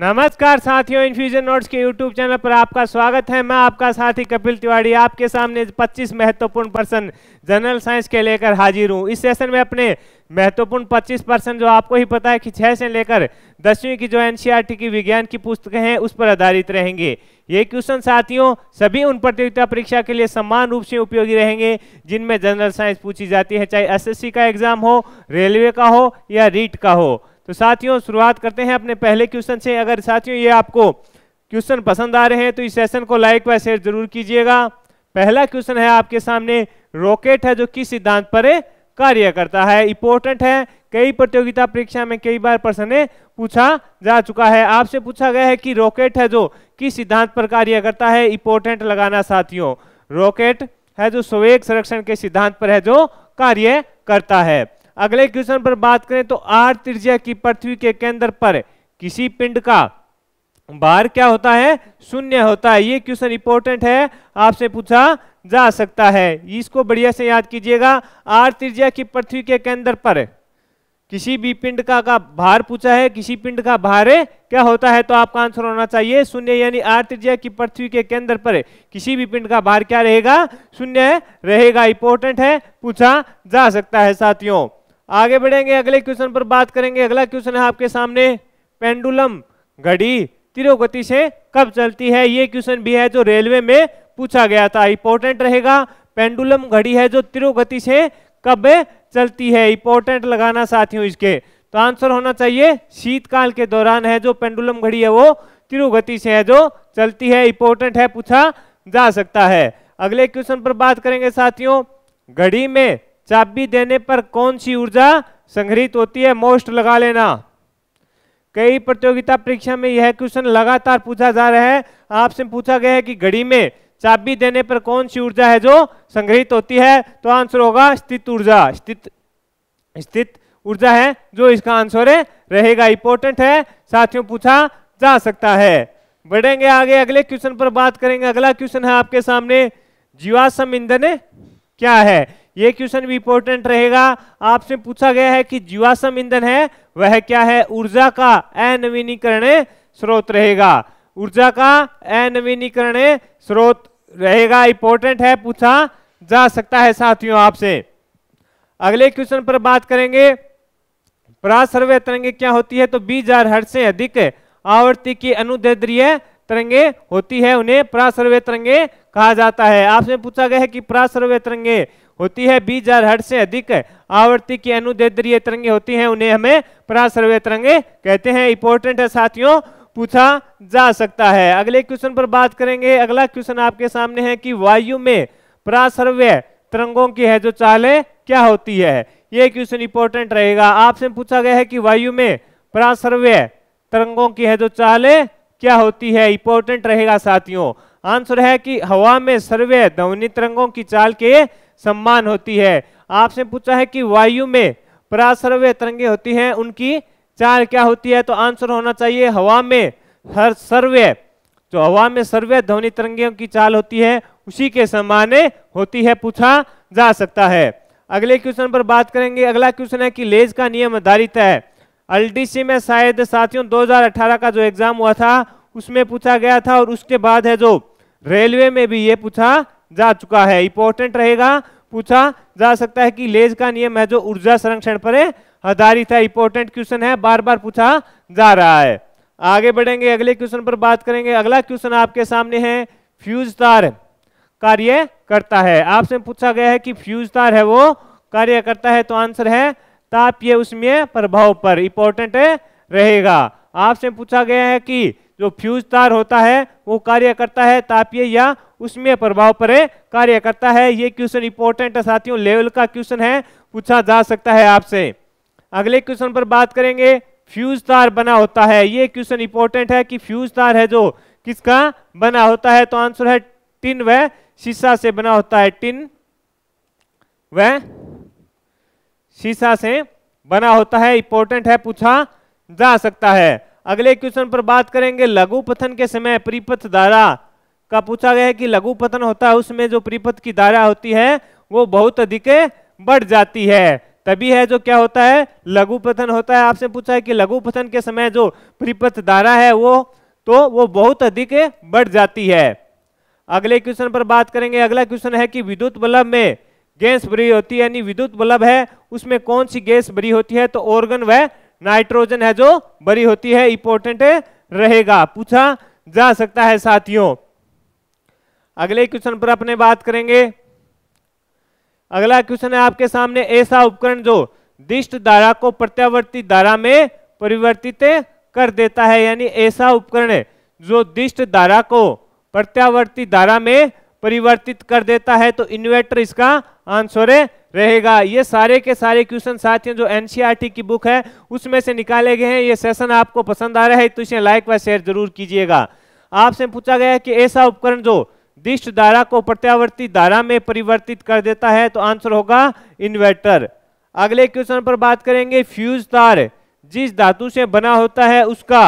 नमस्कार साथियों infusion notes के यूट्यूब चैनल पर आपका स्वागत है मैं आपका साथी कपिल तिवारी आपके सामने 25 महत्वपूर्ण प्रश्न जनरल साइंस के लेकर हाजिर हूं इस सेशन में अपने महत्वपूर्ण 25 पर्सन जो आपको ही पता है कि छह से लेकर दसवीं की जो एनसीईआरटी e की विज्ञान की पुस्तकें हैं उस पर आधारित रहेंगे ये क्वेश्चन साथियों सभी उन प्रतियोगिता परीक्षा के लिए समान रूप से उपयोगी रहेंगे जिनमें जनरल साइंस पूछी जाती है चाहे एसएससी का एग्जाम हो रेलवे का हो या रीट का हो तो साथियों शुरुआत करते हैं अपने पहले क्वेश्चन से अगर साथियों ये आपको क्वेश्चन पसंद आ रहे हैं तो इस सेशन को लाइक व शेयर जरूर कीजिएगा पहला क्वेश्चन है आपके सामने रॉकेट है जो किस सिद्धांत पर कार्य करता है इंपोर्टेंट है कई प्रतियोगिता परीक्षा में कई बार प्रश्न पूछा जा चुका है आपसे पूछा गया है कि रॉकेट है जो किस सिद्धांत पर कार्य करता है इंपोर्टेंट लगाना साथियों रॉकेट है जो स्वेग संरक्षण के सिद्धांत पर है जो कार्य करता है अगले क्वेश्चन पर बात करें तो आर त्रिज्या की पृथ्वी के केंद्र पर किसी पिंड का भार क्या होता है शून्य होता है ये क्वेश्चन इंपॉर्टेंट है आपसे पूछा जा सकता है इसको बढ़िया से याद कीजिएगा आर त्रिज्या की पृथ्वी के केंद्र पर किसी भी पिंड का का भार पूछा है किसी पिंड का भार क्या होता है तो आपका आंसर होना चाहिए शून्य यानी आर त्रिज्या की पृथ्वी के केंद्र पर किसी भी पिंड का भार क्या रहेगा शून्य रहेगा इंपॉर्टेंट है पूछा जा सकता है साथियों आगे बढ़ेंगे अगले क्वेश्चन पर बात करेंगे अगला क्वेश्चन है आपके सामने पेंडुलम घड़ी तिरोगति से कब चलती है ये क्वेश्चन भी है जो रेलवे में पूछा गया था इंपॉर्टेंट रहेगा पेंडुलम घड़ी है जो तिरोगति से कब चलती है इंपॉर्टेंट लगाना साथियों इसके तो आंसर होना चाहिए शीतकाल के दौरान है जो पेंडुलम घड़ी है वो तिरुगति से है जो चलती है इंपॉर्टेंट है पूछा जा सकता है अगले क्वेश्चन पर बात करेंगे साथियों घड़ी में चाबी देने पर कौन सी ऊर्जा संग्रहित होती है मोस्ट लगा लेना कई प्रतियोगिता परीक्षा में यह क्वेश्चन लगातार पूछा जा रहा है आपसे पूछा गया है कि घड़ी में चाबी देने पर कौन सी ऊर्जा है जो संग्रहित होती है तो आंसर होगा स्थित ऊर्जा स्थित स्थित ऊर्जा है जो इसका आंसर है रहेगा इंपॉर्टेंट है साथियों पूछा जा सकता है बढ़ेंगे आगे अगले क्वेश्चन पर बात करेंगे अगला क्वेश्चन है आपके सामने जीवाश्म ईंधन क्या है ये क्वेश्चन भी इंपॉर्टेंट रहेगा आपसे पूछा गया है कि जीवाश्म ईंधन है वह क्या है ऊर्जा का अनवीनीकरण स्रोत रहेगा ऊर्जा का अनवीनीकरण स्रोत रहेगा इंपॉर्टेंट है पूछा जा सकता है साथियों आपसे अगले क्वेश्चन पर बात करेंगे सर्वे तरंगे क्या होती है तो बीस हजार हर्ट से अधिक आवृत्ति की अनुद्रीय तरंगे होती है उन्हें प्रासर्वे तरंगे कहा जाता है आपसे पूछा गया है कि प्रासर्वे तरंगे होती है बीस हजार हट से अधिक आवृत्ति की अनुदेदरीय तरंगे होती हैं उन्हें हमें परासर्वे तरंगे कहते हैं इंपॉर्टेंट है साथियों पूछा जा सकता है अगले क्वेश्चन पर बात करेंगे अगला क्वेश्चन आपके सामने है कि वायु में परासर्वे तरंगों की है जो चालें क्या होती है ये क्वेश्चन इंपॉर्टेंट रहेगा आपसे पूछा गया है कि वायु में परासर्वे तरंगों की है जो चालें क्या होती है इंपॉर्टेंट रहेगा साथियों आंसर है कि हवा में सर्वे ध्वनि तरंगों की चाल के सम्मान होती है आपसे पूछा है कि वायु में पराश्रव्य तरंगे होती हैं उनकी चाल क्या होती है तो आंसर होना चाहिए हवा में हर सर्वे जो हवा में सर्वे ध्वनि तरंगियों की चाल होती है उसी के समान होती है पूछा जा सकता है अगले क्वेश्चन पर बात करेंगे अगला क्वेश्चन है कि लेज का नियम आधारित है एलडीसी में शायद साथियों 2018 का जो एग्जाम हुआ था उसमें पूछा गया था और उसके बाद है जो रेलवे में भी ये पूछा जा चुका है इंपॉर्टेंट रहेगा पूछा जा सकता है कि लेज का नियम है जो ऊर्जा संरक्षण पर आधारित है इंपॉर्टेंट क्वेश्चन है बार बार पूछा जा रहा है आगे बढ़ेंगे अगले क्वेश्चन पर बात करेंगे अगला क्वेश्चन आपके सामने है फ्यूज तार कार्य करता है आपसे पूछा गया है कि फ्यूज तार है वो कार्य करता है तो आंसर है ये उसमें प्रभाव पर इंपॉर्टेंट रहेगा आपसे पूछा गया है कि जो फ्यूज तार होता है वो कार्य करता है तापीय या उसमें प्रभाव पर कार्य करता है ये क्वेश्चन इंपॉर्टेंट है साथियों लेवल का क्वेश्चन है पूछा जा सकता है आपसे अगले क्वेश्चन पर बात करेंगे फ्यूज तार बना होता है ये क्वेश्चन इंपॉर्टेंट है कि फ्यूज तार है जो किसका बना होता है तो आंसर है टिन व शीशा से बना होता है टिन व शीशा से बना होता है इंपॉर्टेंट है पूछा जा सकता है अगले क्वेश्चन पर बात करेंगे लघु पथन के समय परिपथ धारा का पूछा गया है कि लघु पथन होता है उसमें जो परिपथ की धारा होती है वो बहुत अधिक बढ़ जाती है तभी है जो क्या होता है लघु पथन होता है आपसे पूछा है कि लघु पथन के समय जो परिपथ धारा है वो तो वो बहुत अधिक बढ़ जाती है अगले क्वेश्चन पर बात करेंगे अगला क्वेश्चन है कि विद्युत बल्ब में गैस भरी होती है यानी विद्युत बल्ब है उसमें कौन सी गैस भरी होती है तो ऑर्गन व नाइट्रोजन है जो बड़ी होती है इंपोर्टेंट रहेगा पूछा जा सकता है साथियों अगले क्वेश्चन पर अपने बात करेंगे अगला क्वेश्चन है आपके सामने ऐसा उपकरण जो दिष्ट धारा को प्रत्यावर्ती धारा में परिवर्तित कर देता है यानी ऐसा उपकरण है जो दिष्ट धारा को प्रत्यावर्ती धारा में परिवर्तित कर देता है तो इन्वर्टर इसका आंसर रहेगा ये सारे के सारे क्वेश्चन साथियों जो एनसीईआरटी e की बुक है उसमें से निकाले गए हैं ये सेशन आपको पसंद आ रहा है तो इसे लाइक व शेयर जरूर कीजिएगा आपसे पूछा गया है कि ऐसा उपकरण जो दिष्ट धारा को प्रत्यावर्ती धारा में परिवर्तित कर देता है तो आंसर होगा इन्वर्टर अगले क्वेश्चन पर बात करेंगे फ्यूज तार जिस धातु से बना होता है उसका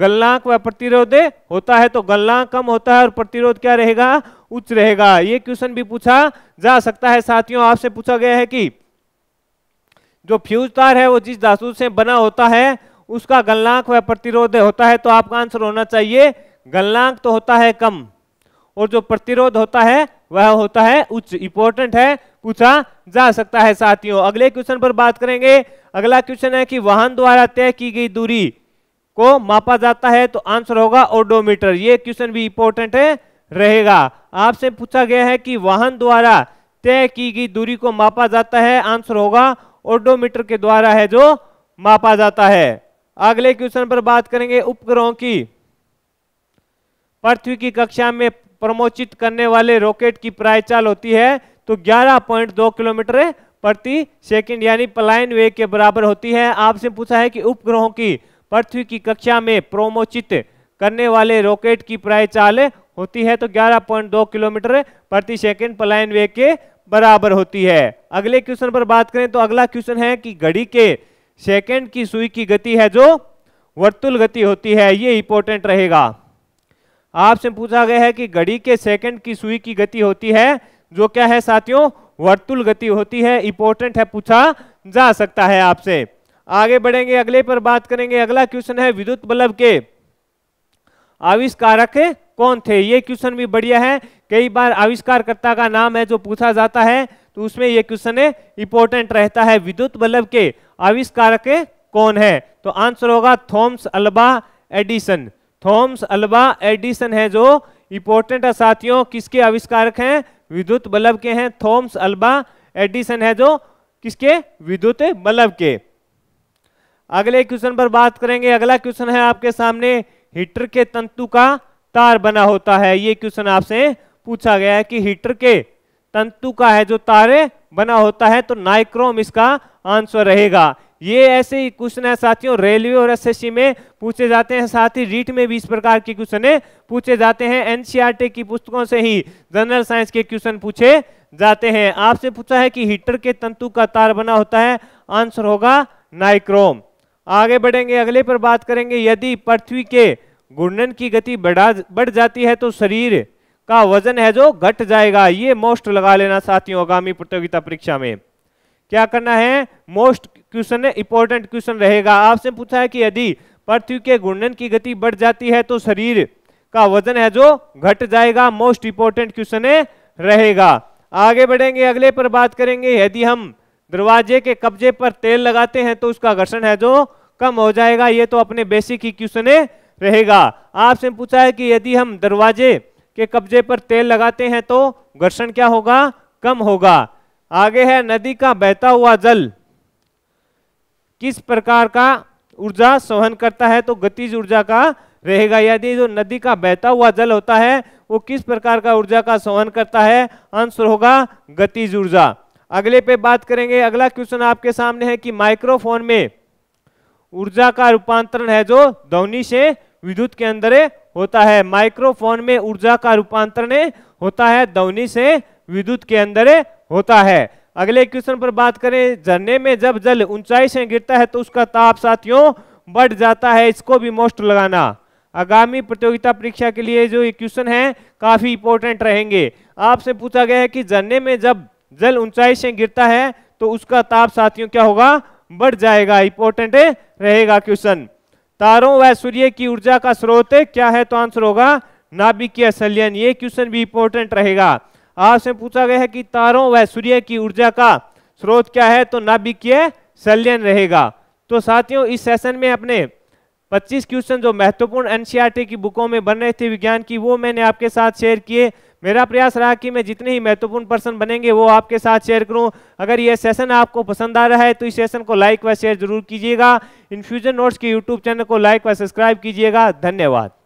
गलनाक व प्रतिरोध होता है तो गलनाक कम होता है और प्रतिरोध क्या रहेगा उच्च रहेगा ये क्वेश्चन भी पूछा जा सकता है साथियों आपसे पूछा गया है कि जो फ्यूज तार है वो जिस धातु से बना होता है उसका गलनांक व प्रतिरोध होता है तो आपका आंसर होना चाहिए गलनांक तो होता है कम और जो प्रतिरोध होता है वह होता है उच्च इंपॉर्टेंट है पूछा जा सकता है साथियों अगले क्वेश्चन पर बात करेंगे अगला क्वेश्चन है कि वाहन द्वारा तय की गई दूरी को मापा जाता है तो आंसर होगा ओडोमीटर ये क्वेश्चन भी इंपॉर्टेंट है रहेगा आपसे पूछा गया है कि वाहन द्वारा तय की गई दूरी को मापा जाता है आंसर होगा ओडोमीटर के द्वारा है जो मापा जाता है अगले क्वेश्चन पर बात करेंगे उपग्रहों की पृथ्वी की कक्षा में प्रमोचित करने वाले रॉकेट की प्राय चाल होती है तो 11.2 किलोमीटर प्रति सेकंड यानी पलायन वेग के बराबर होती है आपसे पूछा है कि उपग्रहों की पृथ्वी की कक्षा में प्रमोचित करने वाले रॉकेट की प्राय चाल होती है तो 11.2 किलोमीटर प्रति सेकंड पलायन वेग के बराबर होती है अगले क्वेश्चन पर बात करें तो अगला क्वेश्चन है कि घड़ी के सेकंड की सुई की गति है जो वर्तुल गति होती है ये इंपॉर्टेंट रहेगा आपसे पूछा गया है कि घड़ी के सेकंड की सुई की गति होती है जो क्या है साथियों वर्तुल गति होती है इंपॉर्टेंट है पूछा जा सकता है आपसे आगे बढ़ेंगे अगले पर बात करेंगे अगला क्वेश्चन है विद्युत बल्ब के आविष्कारक कौन थे ये क्वेश्चन भी बढ़िया है कई बार आविष्कारकर्ता का नाम है जो पूछा जाता है तो उसमें ये क्वेश्चन इंपॉर्टेंट रहता है विद्युत बल्ब के आविष्कारक कौन है तो आंसर होगा Thomas Alva Edison Thomas Alva Edison है जो इंपॉर्टेंट है साथियों किसके आविष्कारक हैं विद्युत बल्ब के हैं थॉम्स अल्बा एडिसन है जो किसके विद्युत बल्ब के अगले क्वेश्चन पर बात करेंगे अगला क्वेश्चन है आपके सामने हीटर के तंतु का तार बना होता है ये क्वेश्चन आपसे पूछा गया है कि हीटर के तंतु का है जो तार बना होता है तो नाइक्रोम इसका आंसर रहेगा ये ऐसे ही क्वेश्चन है साथियों रेलवे और एसएससी में पूछे जाते हैं साथ ही रीट में भी इस प्रकार के क्वेश्चन पूछे जाते हैं एनसीईआरटी e की पुस्तकों से ही जनरल साइंस के क्वेश्चन पूछे जाते हैं आपसे पूछा है कि हीटर के तंतु का तार बना होता है आंसर होगा नाइक्रोम आगे बढ़ेंगे अगले पर बात करेंगे यदि पृथ्वी के घूर्णन की गति बढ़ा बढ़ जाती है तो शरीर का वजन है जो घट जाएगा ये मोस्ट लगा लेना साथियों आगामी प्रतियोगिता परीक्षा में क्या करना है मोस्ट क्वेश्चन है इंपॉर्टेंट क्वेश्चन रहेगा आपसे पूछा है कि यदि पृथ्वी के घूर्णन की गति बढ़ जाती है तो शरीर का वजन है जो घट जाएगा मोस्ट इंपॉर्टेंट क्वेश्चन है रहेगा आगे बढ़ेंगे अगले पर बात करेंगे यदि हम दरवाजे के कब्जे पर तेल लगाते हैं तो उसका घर्षण है जो कम हो जाएगा ये तो अपने बेसिक ही क्वेश्चन है रहेगा आपसे पूछा है कि यदि हम दरवाजे के कब्जे पर तेल लगाते हैं तो घर्षण क्या होगा कम होगा आगे है नदी का बहता हुआ जल किस प्रकार का ऊर्जा सहन करता है तो गतिज ऊर्जा का रहेगा यदि जो नदी का बहता हुआ जल होता है वो किस प्रकार का ऊर्जा का सहन करता है आंसर होगा गतिज ऊर्जा अगले पे बात करेंगे अगला क्वेश्चन आपके सामने है कि माइक्रोफोन में ऊर्जा का रूपांतरण है जो ध्वनि से विद्युत के अंदर होता है माइक्रोफोन में ऊर्जा का रूपांतरण होता है ध्वनि से विद्युत के अंदर होता है अगले क्वेश्चन पर बात करें झरने में जब जल ऊंचाई से गिरता है तो उसका ताप साथियों बढ़ जाता है इसको भी मोस्ट लगाना आगामी प्रतियोगिता परीक्षा के लिए जो ये क्वेश्चन है काफी इंपॉर्टेंट रहेंगे आपसे पूछा गया है कि झरने में जब जल ऊंचाई से गिरता है तो उसका ताप साथियों क्या होगा बढ़ जाएगा इंपॉर्टेंट रहेगा क्वेश्चन तारों व सूर्य की ऊर्जा का स्रोत क्या है तो आंसर होगा नाभिकीय संलयन ये क्वेश्चन भी इंपॉर्टेंट रहेगा आपसे पूछा गया है कि तारों व सूर्य की ऊर्जा का स्रोत क्या है तो नाभिकीय संलयन रहेगा तो साथियों इस सेशन में अपने 25 क्वेश्चन जो महत्वपूर्ण एनसीईआरटी e की बुकों में बन रहे थे विज्ञान की वो मैंने आपके साथ शेयर किए मेरा प्रयास रहा कि मैं जितने ही महत्वपूर्ण पर्सन बनेंगे वो आपके साथ शेयर करूं अगर ये सेशन आपको पसंद आ रहा है तो इस सेशन को लाइक व शेयर जरूर कीजिएगा इन्फ्यूजन नोट्स के यूट्यूब चैनल को लाइक व सब्सक्राइब कीजिएगा धन्यवाद